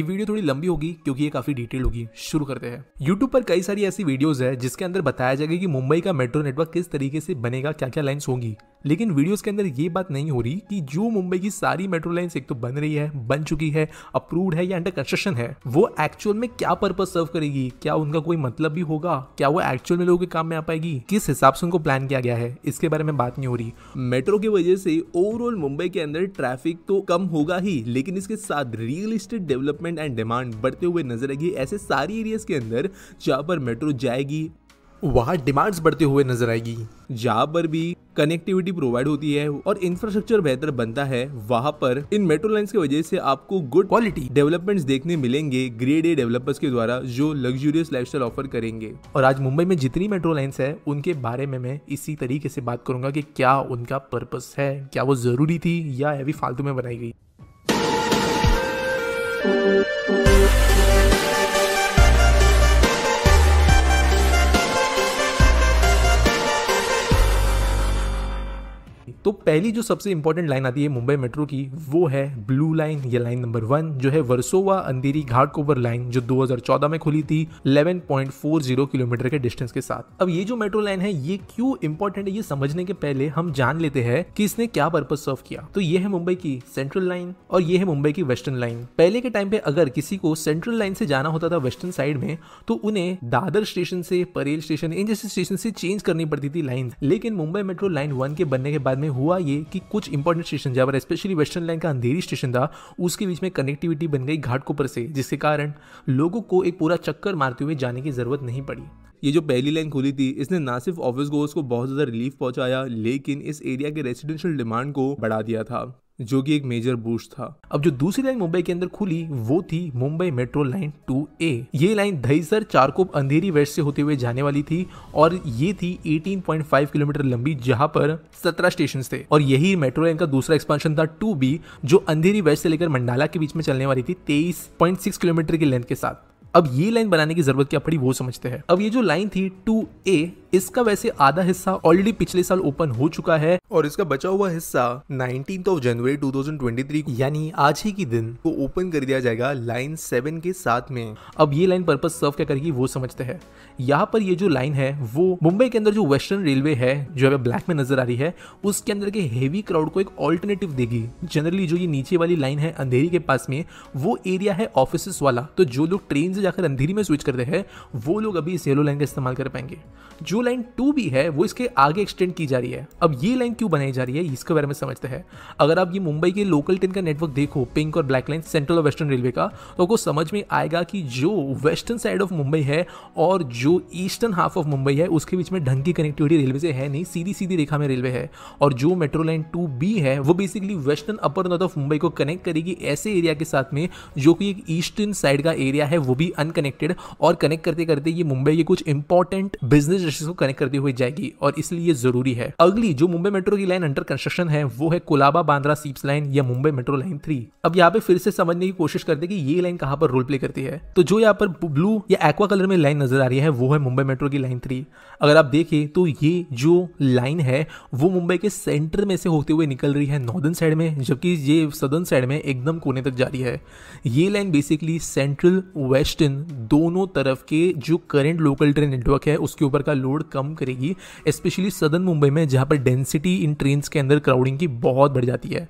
ये वीडियो थोड़ी लंबी होगी क्योंकि ये काफी डिटेल होगी शुरू करते हैं YouTube पर कई सारी ऐसी वीडियोस है जिसके अंदर बताया जाएगा कि मुंबई का मेट्रो नेटवर्क किस तरीके से बनेगा क्या क्या लाइन्स होंगी लेकिन वीडियोस के अंदर ये बात नहीं हो रही कि जो मुंबई की सारी मेट्रो लाइन्स एक तो बन रही है बन चुकी है अप्रूव है या अंडर कंस्ट्रक्शन है वो एक्चुअल में क्या पर्पज सर्व करेगी क्या उनका कोई मतलब भी होगा क्या वो एक्चुअल में लोगों के काम में आ पाएगी किस हिसाब से उनको प्लान किया गया है इसके बारे में बात नहीं हो रही मेट्रो की वजह से ओवरऑल मुंबई के अंदर ट्रैफिक तो कम होगा ही लेकिन इसके साथ real estate development development and demand बढ़ते हुए नजर आएगी ऐसे सारी एरियाज के अंदर जहाँ पर मेट्रो जाएगी वहाँ डिमांड्स बढ़ते हुए नजर आएगी जहाँ पर भी कनेक्टिविटी प्रोवाइड होती है और इंफ्रास्ट्रक्चर बेहतर बनता है वहाँ पर इन मेट्रो लाइन्स की वजह से आपको गुड क्वालिटी डेवलपमेंट्स देखने मिलेंगे ग्रेड ए डेवलपर्स के द्वारा जो लग्जूरियस लाइफस्टाइल ऑफर करेंगे और आज मुंबई में जितनी मेट्रो लाइन्स है उनके बारे में मैं इसी तरीके से बात करूंगा की क्या उनका पर्पज है क्या वो जरूरी थी या अभी फालतू में बनाई गई तो पहली जो सबसे इंपॉर्टेंट लाइन आती है मुंबई मेट्रो की वो है ब्लू लाइन या लाइन नंबर वन जो है वर्सोवा अंधेरी घाट कोबर लाइन जो 2014 में खुली थी 11.40 किलोमीटर के डिस्टेंस के साथ अब ये जो मेट्रो लाइन है ये क्यों इंपॉर्टेंट है ये समझने के पहले हम जान लेते हैं कि इसने क्या पर्पज सर्व किया तो ये है मुंबई की सेंट्रल लाइन और ये है मुंबई की वेस्टर्न लाइन पहले के टाइम पे अगर किसी को सेंट्रल लाइन से जाना होता था वेस्टर्न साइड में तो उन्हें दादर स्टेशन से परेल स्टेशन इन जैसे स्टेशन से चेंज करनी पड़ती थी लाइन लेकिन मुंबई मेट्रो लाइन वन के बनने के बाद में में हुआ ये कि कुछ इंपॉर्टेंट स्टेशन जहाँ पर स्पेशली वेस्टर्न लाइन का अंधेरी स्टेशन था उसके बीच में कनेक्टिविटी बन गई घाट घाटकोपर से जिसके कारण लोगों को एक पूरा चक्कर मारते हुए जाने की ज़रूरत नहीं पड़ी ये जो पहली लाइन खुली थी इसने ना सिर्फ ऑफिस गोर्स को बहुत ज़्यादा रिलीफ पहुंचाया लेकिन इस एरिया के रेसिडेंशियल डिमांड को बढ़ा दिया था जो कि एक मेजर बूश था अब जो दूसरी लाइन मुंबई के अंदर खुली वो थी मुंबई मेट्रो लाइन 2A ये लाइन दहीसर चारकोप अंधेरी वेस्ट से होते हुए जाने वाली थी और ये थी 18.5 किलोमीटर लंबी जहां पर 17 स्टेशन थे और यही मेट्रो लाइन का दूसरा एक्सपांशन था 2B जो अंधेरी वेस्ट से लेकर मंडाला के बीच में चलने वाली थी तेईस किलोमीटर की लेंथ के साथ अब ये लाइन बनाने की जरूरत क्या पड़ी वो समझते हैं अब ये जो लाइन थी टू ए इसका वैसे आधा हिस्सा ऑलरेडी पिछले साल ओपन हो चुका है और इसका बचा हुआ हिस्सा ऑफ जनवरी 2023 यानी आज ही की दिन को ओपन कर दिया जाएगा लाइन सेवन के साथ में अब ये लाइन पर्पज सर्व क्या करेगी वो समझते हैं यहाँ पर ये जो लाइन है वो मुंबई के अंदर जो वेस्टर्न रेलवे है जो हमें ब्लैक में नजर आ रही है उसके अंदर के हेवी क्राउड को एक ऑल्टरनेटिव देगी जनरली जो ये नीचे वाली लाइन है अंधेरी के पास में वो एरिया है ऑफिस वाला तो जो लोग ट्रेन से जाकर अंधेरी में स्विच करते हैं वो लोग अभी इस येलो लाइन का इस्तेमाल कर पाएंगे जो लाइन टू भी है वो इसके आगे एक्सटेंड की जा रही है अब ये लाइन क्यों बनाई जा रही है इसके बारे में समझते हैं अगर आप ये मुंबई के लोकल ट्रेन का नेटवर्क देखो पिंक और ब्लैक लाइन सेंट्रल और वेस्टर्न रेलवे का तो आपको समझ में आएगा कि जो वेस्टर्न साइड ऑफ मुंबई है और जो ईस्टर्न हाफ ऑफ मुंबई है उसके बीच में ढंग की कनेक्टिविटी रेलवे से है नहीं सीधी सीधी रेखा में रेलवे है और जो मेट्रो लाइन टू बी है वो basically western upper north of Mumbai को कनेक्ट करेगी ऐसे एरिया के साथ में जो कि एक ईस्टर्न साइड का एरिया है वो भी भी अनकनेक्टेड और कनेक्ट करते करते ये मुंबई के कुछ इंपॉर्टेंट बिजनेस डिस्ट्रिक्ट को कनेक्ट करती हुई जाएगी और इसलिए जरूरी है अगली जो मुंबई मेट्रो की लाइन अंडर कंस्ट्रक्शन है वो है कोलाबा बांद्रा सीप्स लाइन या मुंबई मेट्रो लाइन थ्री अब यहाँ पे फिर से समझने की कोशिश करते कि ये लाइन कहाँ पर रोल प्ले करती है तो जो यहाँ पर ब्लू या एक्वा कलर में लाइन नजर आ रही है वो है मुंबई मेट्रो की लाइन थ्री अगर आप देखें तो ये जो लाइन है वो मुंबई के सेंटर में से होते हुए निकल रही है नॉर्दर्न साइड में जबकि ये सदर्न साइड में एकदम कोने तक जा रही है ये लाइन बेसिकली सेंट्रल वेस्ट दिन दोनों तरफ के जो करंट लोकल ट्रेन नेटवर्क है उसके ऊपर का लोड कम करेगी स्पेशली सदर्न मुंबई में जहां पर डेंसिटी इन ट्रेन के अंदर क्राउडिंग की बहुत बढ़ जाती है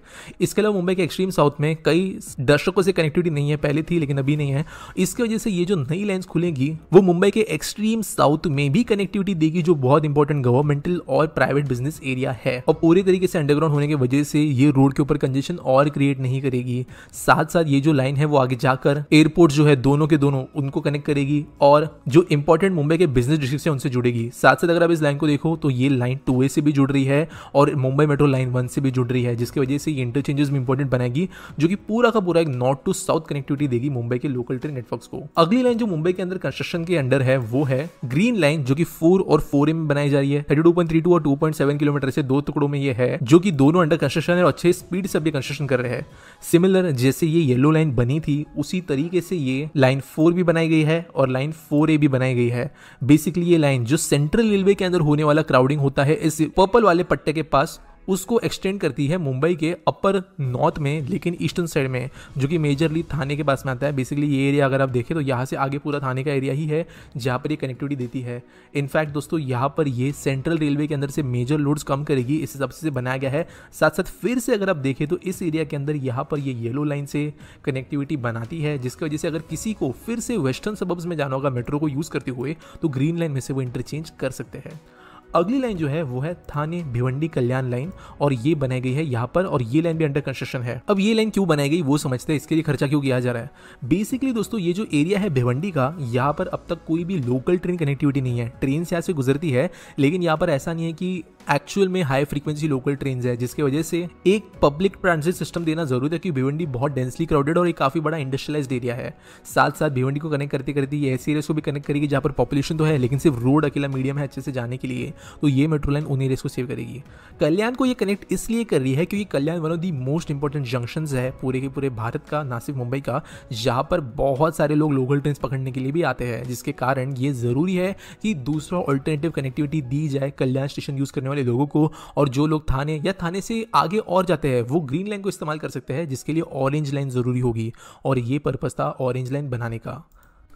इसके अलावा मुंबई के एक्सट्रीम साउथ में कई दर्शकों से कनेक्टिविटी नहीं है पहले थी लेकिन अभी नहीं है इसकी वजह से ये जो नई लाइन खुलेगी वो मुंबई के एक्सट्रीम साउथ में भी कनेक्टिविटी देगी जो बहुत इंपॉर्टेंट गवर्नमेंटल और प्राइवेट बिजनेस एरिया है और पूरे तरीके से अंडरग्राउंड होने की वजह से ये रोड के ऊपर कंजेशन और क्रिएट नहीं करेगी साथ साथ ये जो लाइन है वो आगे जाकर एयरपोर्ट जो है दोनों के दोनों हों उनको कनेक्ट करेगी और जो इंपॉर्टेंट मुंबई के बिजनेस डिस्ट्रिक्ट से उनसे जुड़ेगी साथ साथ अगर आप इस लाइन को देखो तो ये लाइन टू ए से भी जुड़ रही है और मुंबई मेट्रो लाइन वन से भी जुड़ रही है जिसकी वजह से ये इंटरचेंजेस भी इंपॉर्टेंट बनाएगी जो कि पूरा का पूरा एक नॉर्थ टू साउथ कनेक्टिविटी देगी मुंबई के लोकल ट्रेन नेटवर्क को अगली लाइन जो मुंबई के अंदर कंस्ट्रक्शन के अंडर है वो है ग्रीन लाइन जो कि फोर और फोर एम बनाई जा रही है थर्टी और टू किलोमीटर से दो टुकड़ों में ये है जो कि दोनों अंडर कंस्ट्रक्शन है और अच्छे स्पीड से भी कंस्ट्रक्शन कर रहे हैं सिमिलर जैसे ये येलो लाइन बनी थी उसी तरीके से ये लाइन फोर फोर भी बनाई गई है और लाइन फोर ए भी बनाई गई है बेसिकली ये लाइन जो सेंट्रल रेलवे के अंदर होने वाला क्राउडिंग होता है इस पर्पल वाले पट्टे के पास उसको एक्सटेंड करती है मुंबई के अपर नॉर्थ में लेकिन ईस्टर्न साइड में जो कि मेजरली थाने के पास में आता है बेसिकली ये एरिया अगर आप देखें तो यहाँ से आगे पूरा थाने का एरिया ही है जहाँ पर ये कनेक्टिविटी देती है इनफैक्ट दोस्तों यहाँ पर ये सेंट्रल रेलवे के अंदर से मेजर लोड्स कम करेगी इस हिसाब से बनाया गया है साथ साथ फिर से अगर आप देखें तो इस एरिया के अंदर यहाँ पर ये येलो लाइन से कनेक्टिविटी बनाती है जिसकी वजह से अगर किसी को फिर से वेस्टर्न सबब्स में जाना होगा मेट्रो को यूज़ करते हुए तो ग्रीन लाइन में से वो इंटरचेंज कर सकते हैं अगली लाइन जो है वो है थाने भिवंडी कल्याण लाइन और ये बनाई गई है यहाँ पर और ये लाइन भी अंडर कंस्ट्रक्शन है अब ये लाइन क्यों बनाई गई वो समझते हैं इसके लिए खर्चा क्यों किया जा रहा है बेसिकली दोस्तों ये जो एरिया है भिवंडी का यहाँ पर अब तक कोई भी लोकल ट्रेन कनेक्टिविटी नहीं है ट्रेन से ऐसे गुजरती है लेकिन यहाँ पर ऐसा नहीं है कि एक्चुअल में हाई फ्रीक्वेंसी लोकल ट्रेन है जिसकी वजह से एक पब्लिक ट्रांसिट सिस्टम देना जरूरी है क्योंकि भिवंडी बहुत डेंसली क्राउडेड और एक काफ़ी बड़ा इंडस्ट्रियलाइज एरिया है साथ साथ भिवंडी को कनेक्ट करते करती ये ऐसे एरिया को भी कनेक्ट करेगी जहाँ पर पॉपुलेशन तो है लेकिन सिर्फ रोड अकेला मीडियम है अच्छे से जाने के लिए तो ये मेट्रो लाइन उन्हीं रेस को सेव करेगी कल्याण को ये कनेक्ट इसलिए कर रही है क्योंकि Kalyan one of the most important junction है पूरे के पूरे भारत का ना सिर्फ मुंबई का जहाँ पर बहुत सारे लोग लोकल ट्रेन पकड़ने के लिए भी आते हैं जिसके कारण ये ज़रूरी है कि दूसरा ऑल्टरनेटिव कनेक्टिविटी दी जाए कल्याण स्टेशन यूज़ करने वाले लोगों को और जो लोग थाने या थाने से आगे और जाते हैं वो ग्रीन लाइन को इस्तेमाल कर सकते हैं जिसके लिए ऑरेंज लाइन ज़रूरी होगी और ये पर्पज़ था ऑरेंज लाइन बनाने का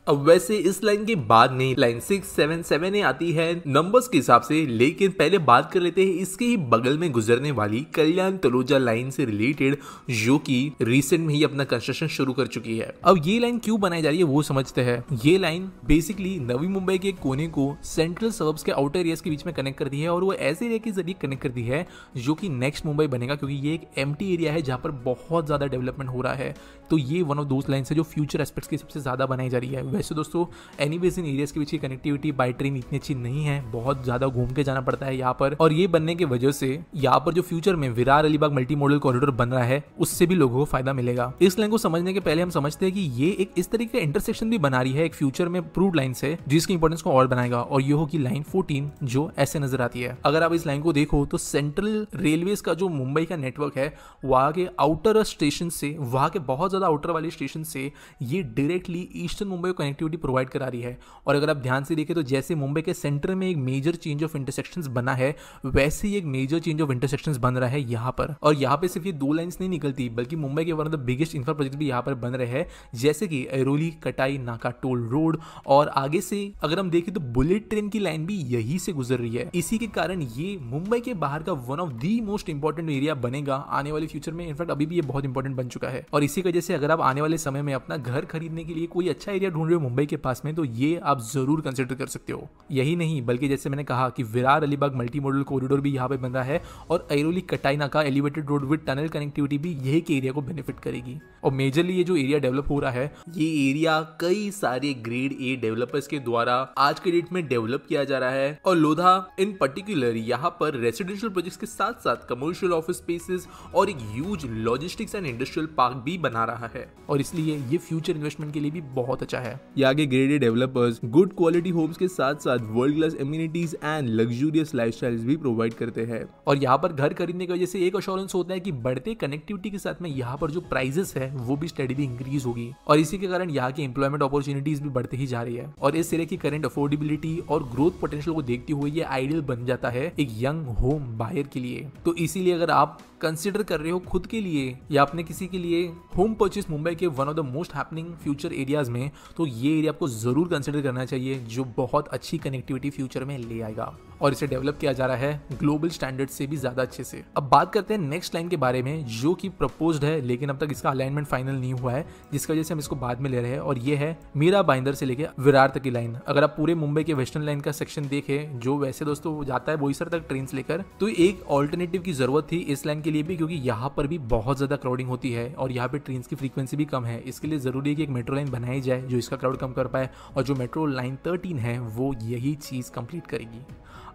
अब वैसे इस लाइन के बाद में लाइन सिक्स सेवन सेवन आती है नंबर्स के हिसाब से लेकिन पहले बात कर लेते हैं इसके ही बगल में गुजरने वाली कल्याण तलोजा लाइन से रिलेटेड जो कि रिसेंट में ही अपना कंस्ट्रक्शन शुरू कर चुकी है अब ये लाइन क्यों बनाई जा रही है वो समझते हैं ये लाइन बेसिकली नवी मुंबई के कोने को सेंट्रल सब के आउटर एरियाज के बीच में कनेक्ट करती है और वो ऐसे एरिया के जरिए कनेक्ट करती है जो कि नेक्स्ट मुंबई बनेगा क्योंकि ये एक एम एरिया है जहाँ पर बहुत ज़्यादा डेवलपमेंट हो रहा है तो ये वन ऑफ दो लाइन है जो फ्यूचर एस्पेक्ट्स की सबसे ज़्यादा बनाई जा रही है वैसे दोस्तों एनी वेज इन एरियाज के पीछे कनेक्टिविटी बाई ट्रेन इतनी अच्छी नहीं है बहुत ज़्यादा घूम के जाना पड़ता है यहाँ पर और ये बनने की वजह से यहाँ पर जो फ्यूचर में Virar Alibag multi modal corridor बन रहा है उससे भी लोगों को फायदा मिलेगा इस लाइन को समझने के पहले हम समझते हैं कि ये एक इस तरीके का इंटरसेक्शन भी बना रही है एक फ्यूचर में प्रूव लाइन से जिसकी इंपोर्टेंस को और बनाएगा और ये होगी लाइन फोर्टीन जो ऐसे नजर आती है अगर आप इस लाइन को देखो तो सेंट्रल रेलवे का जो मुंबई का नेटवर्क है वहाँ के आउटर स्टेशन से वहाँ के बहुत ज्यादा आउटर वाले स्टेशन से ये डायरेक्टली ईस्टर्न मुंबई को कनेक्टिविटी प्रोवाइड करा रही है और अगर आप ध्यान से देखें तो जैसे मुंबई के सेंटर में एक मेजर चेंज ऑफ इंटरसेक्शन बना है वैसे ही एक मेजर चेंज ऑफ इंटरसेक्शन बन रहा है यहाँ पर और यहाँ पे सिर्फ ये दो लाइन्स नहीं निकलती बल्कि मुंबई के one of the biggest infra project भी यहाँ पर बन रहे हैं जैसे कि एरोली कटाई नाका टोल रोड और आगे से अगर हम देखें तो बुलेट ट्रेन की लाइन भी यही से गुजर रही है इसी के कारण ये मुंबई के बाहर का one of the most important area बनेगा आने वाले फ्यूचर में इनफैक्ट अभी भी ये बहुत इंपॉर्टेंट बन चुका है और इसी वजह से अगर आप आने वाले समय में अपना घर खरीदने के लिए कोई अच्छा एरिया ढूंढ रहे हो मुंबई के पास में तो ये आप ज़रूर कंसिडर कर सकते हो यही नहीं बल्कि जैसे मैंने कहा कि Virar Alibag multi modal corridor भी यहाँ पे बन रहा है और अरोली कटाइना का elevated road with tunnel connectivity भी यही के एरिया को बेनिफिट करेगी और मेजरली ये जो एरिया डेवलप हो रहा है ये एरिया कई सारे ग्रेड ए डेवलपर्स के द्वारा आज के डेट में डेवलप किया जा रहा है और लोधा इन पर्टिकुलर यहाँ पर रेसिडेंशियल प्रोजेक्ट के साथ साथ कमर्शियल ऑफिस स्पेसेस और एक huge logistics and industrial park भी बना रहा है और इसलिए ये फ्यूचर इन्वेस्टमेंट के लिए भी बहुत अच्छा है यहाँ के grade developers good quality homes के साथ साथ world class amenities and luxurious life भी प्रोवाइड करते हैं और यहाँ पर घर खरीदने की वजह से एक अश्योरेंस होता है की बढ़ते कनेक्टिविटी के साथ में यहाँ पर जो प्राइजेस है वो भी स्टडीली इंक्रीज होगी और इसी के कारण यहाँ की एम्प्लॉयमेंट अपॉर्चुनिटीज भी बढ़ती ही जा रही है और इस तरह की करंट अफोर्डेबिलिटी और ग्रोथ पोटेंशियल को देखते हुए ये आइडियल बन जाता है एक यंग होम बायर के लिए तो इसीलिए अगर आप कंसिडर कर रहे हो खुद के लिए या अपने किसी के लिए होम परचेस मुंबई के one of the most happening future areas में तो ये एरिया आपको जरूर कंसिडर करना चाहिए जो बहुत अच्छी कनेक्टिविटी फ्यूचर में ले आएगा और इसे डेवलप किया जा रहा है ग्लोबल स्टैंडर्ड से भी ज्यादा अच्छे से अब बात करते हैं नेक्स्ट लाइन के बारे में जो कि प्रपोज है लेकिन अब तक इसका अलाइनमेंट फाइनल नहीं हुआ है जिसकी वजह से हम इसको बाद में ले रहे हैं और ये है मीरा बाइंदर से लेकर विरार तक की लाइन अगर आप पूरे मुंबई के वेस्टर्न लाइन का सेक्शन देखें जो वैसे दोस्तों जाता है बोईसर तक ट्रेन लेकर तो एक ऑल्टरनेटिव की जरूरत थी इस लाइन के लिए भी क्योंकि यहाँ पर भी बहुत ज्यादा क्राउडिंग होती है और यहाँ पे ट्रेन की फ्रीक्वेंसी भी कम है इसके लिए जरूरी है कि एक मेट्रो लाइन बनाई जाए जो इसका क्राउड कम कर पाए और जो मेट्रो लाइन थर्टीन है वो यही चीज कंप्लीट करेगी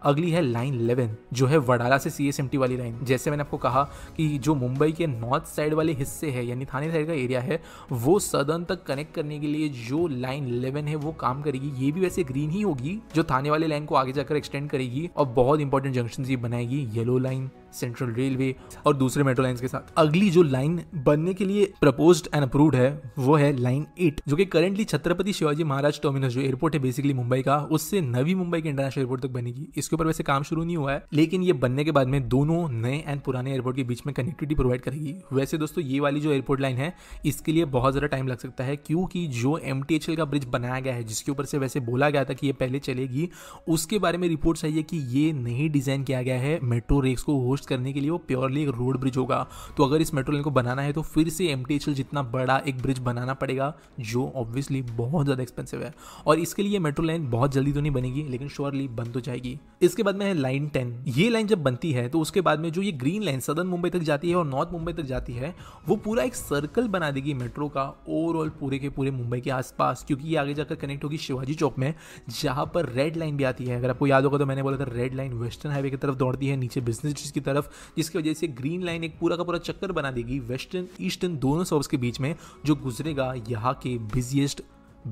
अगली है लाइन इलेवन जो है वडाला से सी वाली लाइन जैसे मैंने आपको कहा कि जो मुंबई के नॉर्थ साइड वाले हिस्से है यानी थाने साइड का एरिया है वो सदन तक कनेक्ट करने के लिए जो लाइन इलेवन है वो काम करेगी ये भी वैसे ग्रीन ही होगी जो थाने वाले लाइन को आगे जाकर एक्सटेंड करेगी और बहुत इंपॉर्टेंट जंक्शन ये बनाएगी येलो लाइन सेंट्रल रेलवे और दूसरे मेट्रो लाइन के साथ अगली जो लाइन बनने के लिए प्रपोज एंड अप्रूव्ड है वो है लाइन एट जो कि करेंटली छत्रपति शिवाजी महाराज टर्मिनस जो एयरपोर्ट है बेसिकली मुंबई का उससे नवी मुंबई के इंटरनेशनल एयरपोर्ट तक बनेगी इसके ऊपर वैसे काम शुरू नहीं हुआ है लेकिन ये बनने के बाद में दोनों नए एंड पुराने एयरपोर्ट के बीच में कनेक्टिविटी प्रोवाइड करेगी वैसे दोस्तों ये वाली जो एयरपोर्ट लाइन है इसके लिए बहुत ज़्यादा टाइम लग सकता है क्योंकि जो एम का ब्रिज बनाया गया है जिसके ऊपर से वैसे बोला गया था कि ये पहले चलेगी उसके बारे में रिपोर्ट आई है कि ये नहीं डिज़ाइन किया गया है मेट्रो रेक्स को होस्ट करने के लिए वो प्योरली एक रोड ब्रिज होगा तो अगर इस मेट्रो लाइन को बनाना है तो फिर से एम जितना बड़ा एक ब्रिज बनाना पड़ेगा जो ऑब्वियसली बहुत ज़्यादा एक्सपेंसिव है और इसके लिए मेट्रो लाइन बहुत जल्दी तो नहीं बनेगी लेकिन श्योरली बन तो जाएगी इसके बाद में है लाइन टेन ये लाइन जब बनती है तो उसके बाद में जो ये ग्रीन लाइन सदर्न मुंबई तक जाती है और नॉर्थ मुंबई तक जाती है वो पूरा एक सर्कल बना देगी मेट्रो का ओवरऑल पूरे के पूरे मुंबई के आसपास क्योंकि ये आगे जाकर कनेक्ट होगी शिवाजी चौक में जहां पर रेड लाइन भी आती है अगर आपको याद होगा तो मैंने बोला था रेड लाइन वेस्टर्न हाईवे की तरफ दौड़ती है नीचे बिजनेस डिस्ट्रिक्ट की तरफ जिसकी वजह से ग्रीन लाइन एक पूरा का पूरा चक्कर बना देगी वेस्टर्न ईस्टर्न दोनों सर्व्स के बीच में जो गुजरेगा यहाँ के बिजिएस्ट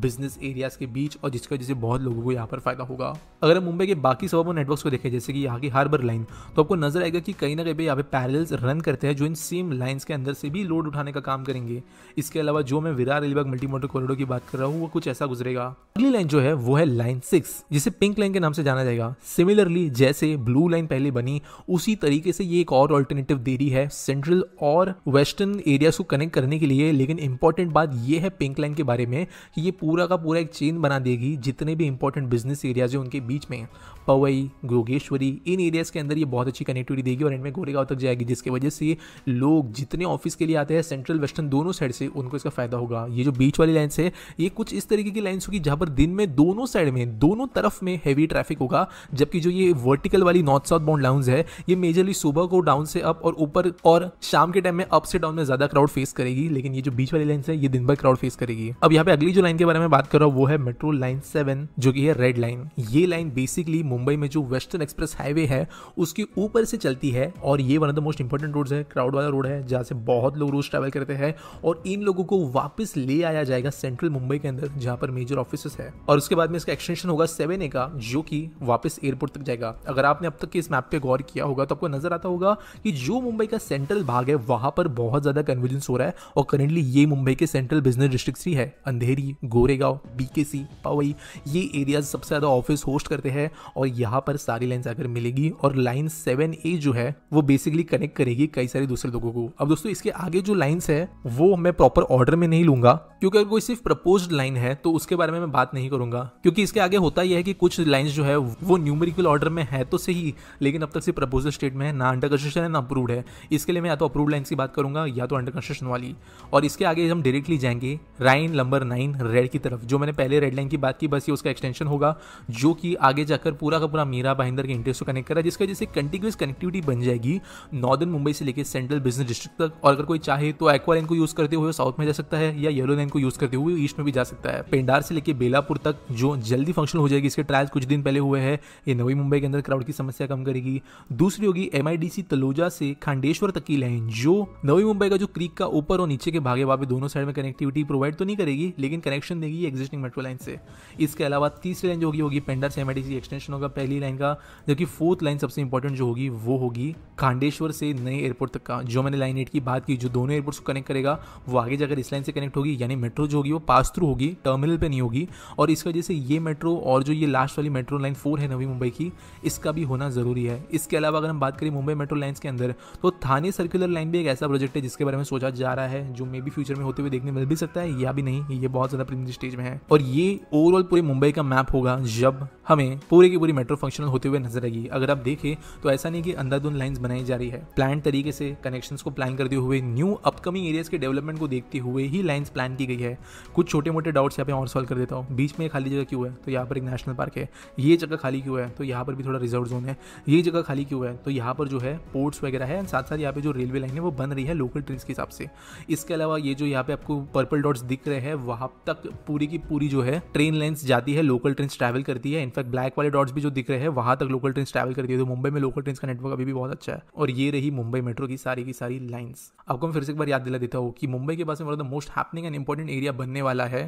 बिजनेस एरियाज के बीच और जिसकी वजह से बहुत लोगों को यहाँ पर फायदा होगा अगर हम मुंबई के बाकी सब नेटवर्क्स को देखें जैसे कि यहाँ की हार्बर लाइन तो आपको नजर आएगा कि कहीं ना कहीं यहाँ पे पैरल्स रन करते हैं जो इन सेम लाइन्स के अंदर से भी लोड उठाने का काम करेंगे इसके अलावा जो मैं Virar Alibag multi motor corridor की बात कर रहा हूँ वो कुछ ऐसा गुजरेगा अगली लाइन जो है वो है लाइन सिक्स जिसे पिंक लाइन के नाम से जाना जाएगा सिमिलरली जैसे ब्लू लाइन पहले बनी उसी तरीके से ये एक और ऑल्टरनेटिव दे रही है सेंट्रल और वेस्टर्न एरियाज को कनेक्ट करने के लिए लेकिन इंपॉर्टेंट बात यह है पिंक लाइन के बारे में कि ये पूरा का पूरा एक चेन बना देगी जितने भी इंपॉर्टेंट बिजनेस एरियाज हैं उनके बीच में पवई गोगेश्वरी इन एरियाज़ के अंदर ये बहुत अच्छी कनेक्टिविटी देगी और इनमें गोरेगांव तक जाएगी जिसकी वजह से लोग जितने ऑफिस के लिए आते हैं सेंट्रल वेस्टर्न दोनों साइड से उनको इसका फायदा होगा ये जो बीच वाली लाइन्स है ये कुछ इस तरीके की लाइन्स होगी जहाँ पर दिन में दोनों साइड में दोनों तरफ में हैवी ट्रैफिक होगा जबकि जो ये वर्टिकल वाली नॉर्थ साउथ बाउंड लाउंज है ये मेजरली सुबह को डाउन से अप और ऊपर और शाम के टाइम में अप से डाउन में ज़्यादा क्राउड फेस करेगी लेकिन ये जो बीच वाली लाइन है ये दिन भर क्राउड फेस करेगी अब यहाँ पे अगली जो लाइन के बारे में बात कर रहा हूँ वो है मेट्रो लाइन सेवन जो की है रेड लाइन ये लाइन बेसिकली मुंबई में जो वेस्टर्न एक्सप्रेस हाईवे है उसके ऊपर से चलती है और ये one of the most important road है क्राउड वाला रोड है जहाँ से बहुत लोग रोज ट्रैवल करते हैं और इन लोगों को वापस ले आया जाएगा सेंट्रल मुंबई के अंदर जहाँ पर मेजर ऑफिस है और उसके बाद में इसका एक्सटेंशन होगा सेवन ए का जो कि वापस एयरपोर्ट तक जाएगा अगर आपने अब तक के इस मैप पे गौर किया होगा तो आपको नजर आता होगा कि जो मुंबई का सेंट्रल भाग है वहां पर बहुत ज्यादा कन्वर्जेंस हो रहा है और करेंटली ये मुंबई के सेंट्रल बिजनेस डिस्ट्रिक्ट ही है अंधेरी गोरेगांव बीकेसी पवई ये एरियाज सबसे ज़्यादा ऑफिस होस्ट करते हैं और यहाँ पर सारी लाइन जाकर मिलेगी और लाइन सेवन ए जो है वो बेसिकली कनेक्ट करेगी कई सारे दूसरे लोगों को अब दोस्तों इसके आगे जो लाइन्स है वो मैं प्रॉपर ऑर्डर में नहीं लूंगा क्योंकि अगर कोई सिर्फ प्रपोज लाइन है तो उसके बारे में मैं बात नहीं करूंगा क्योंकि इसके आगे होता यह है कि कुछ लाइन्स जो है वो न्यूमेरिकल ऑर्डर में है तो सही लेकिन अब तक सिर्फ प्रपोजल स्टेट में है ना अंडर कंस्ट्रक्शन है ना अप्रूव है इसके लिए मैं या तो अप्रूव लाइन की बात करूंगा या तो अंडर कंस्ट्रक्शन वाली और इसके आगे हम डायरेक्टली जाएंगे राइन नंबर नाइन रेड पैर की तरफ जो मैंने पहले रेडलाइन की बात की बस ये उसका एक्सटेंशन होगा जो कि आगे जाकर पूरा का पूरा मीरा बाहिंदर के इंटरेस्ट को कनेक्ट करा जिसकी वजह से कंटिन्यूस कनेक्टिविटी बन जाएगी नॉर्दर्न मुंबई से लेकर सेंट्रल बिजनेस डिस्ट्रिक्ट तक और अगर कोई चाहे तो एक्वा लाइन को यूज़ करते हुए साउथ में जा सकता है या येलो लाइन को यूज़ करते हुए ईस्ट में भी जा सकता है पेंडार से लेकर बेलापुर तक जो जल्दी फंक्शन हो जाएगी इसके ट्रायल्स कुछ दिन पहले हुए हैं ये नवी मुंबई के अंदर क्राउड की समस्या कम करेगी दूसरी होगी एम तलोजा से खांडेश्वर तक की लाइन जो नवी मुंबई का जो क्रीक का ऊपर और नीचे के भागे वहाँ दोनों साइड में कनेक्टिविटी प्रोवाइड तो नहीं करेगी लेकिन कनेक्शन एक्सटेंशन देगी एक्जिस्टिंग मेट्रो लाइन से इसके अलावा तीसरी लाइन जो होगी होगी पेंडर से एमआईटीसी एक्सटेंशन होगा पहली लाइन का जबकि फोर्थ लाइन सबसे इंपॉर्टेंट जो होगी वो होगी खांडेश्वर से नए एयरपोर्ट तक का जो मैंने लाइन एट की बात की जो दोनों एयरपोर्ट्स को कनेक्ट करेगा वो आगे जाकर इस लाइन से कनेक्ट होगी यानी मेट्रो जो होगी वो पास थ्रू होगी टर्मिनल पर नहीं होगी और इसकी वजह से ये मेट्रो और जो ये लास्ट वाली मेट्रो लाइन फोर है नवी मुंबई की इसका भी होना ज़रूरी है इसके अलावा अगर हम बात करें मुंबई मेट्रो लाइन्स के अंदर तो थाने सर्कुलर लाइन भी एक ऐसा प्रोजेक्ट है जिसके बारे में सोचा जा रहा है जो मे बी फ्यूचर में होते हुए देखने मिल भी सकता है या भी नहीं ये बहुत ज़्यादा फाइनल स्टेज में है और ये ओवरऑल पूरे मुंबई का मैप होगा जब हमें पूरे की पूरी मेट्रो फंक्शनल होते हुए नजर आएगी अगर आप देखें तो ऐसा नहीं कि अंधाधुन लाइन बनाई जा रही है प्लान तरीके से कनेक्शन को प्लान करते हुए न्यू अपकमिंग एरियाज के डेवलपमेंट को देखते हुए ही लाइन्स प्लान की गई है कुछ छोटे मोटे डाउट्स यहाँ पे और सॉल्व कर देता हूँ बीच में खाली जगह क्यों है तो यहाँ पर एक नेशनल पार्क है ये जगह खाली क्यों है तो यहाँ पर भी थोड़ा रिजर्व जोन है ये जगह खाली क्यों है तो यहाँ पर जो है पोर्ट्स वगैरह है साथ साथ यहाँ पे जो रेलवे लाइन है वो बन रही है लोकल ट्रेन के हिसाब से इसके अलावा ये जो यहाँ पे आपको पर्पल डॉट्स दिख रहे हैं वहाँ तक पूरी की पूरी जो है ट्रेन लाइन्स जाती है लोकल ट्रेन ट्रैवल करती है इनफैक्ट ब्लैक वाले डॉट्स भी जो दिख रहे हैं वहां तक लोकल ट्रेन ट्रैवल करती है तो मुंबई में लोकल ट्रेन का नेटवर्क अभी भी बहुत अच्छा है और ये रही मुंबई मेट्रो की सारी की सारी लाइन्स आपको मैं फिर से एक बार याद दिला देता हूँ कि मुंबई के पास में of most happening and important area बनने वाला है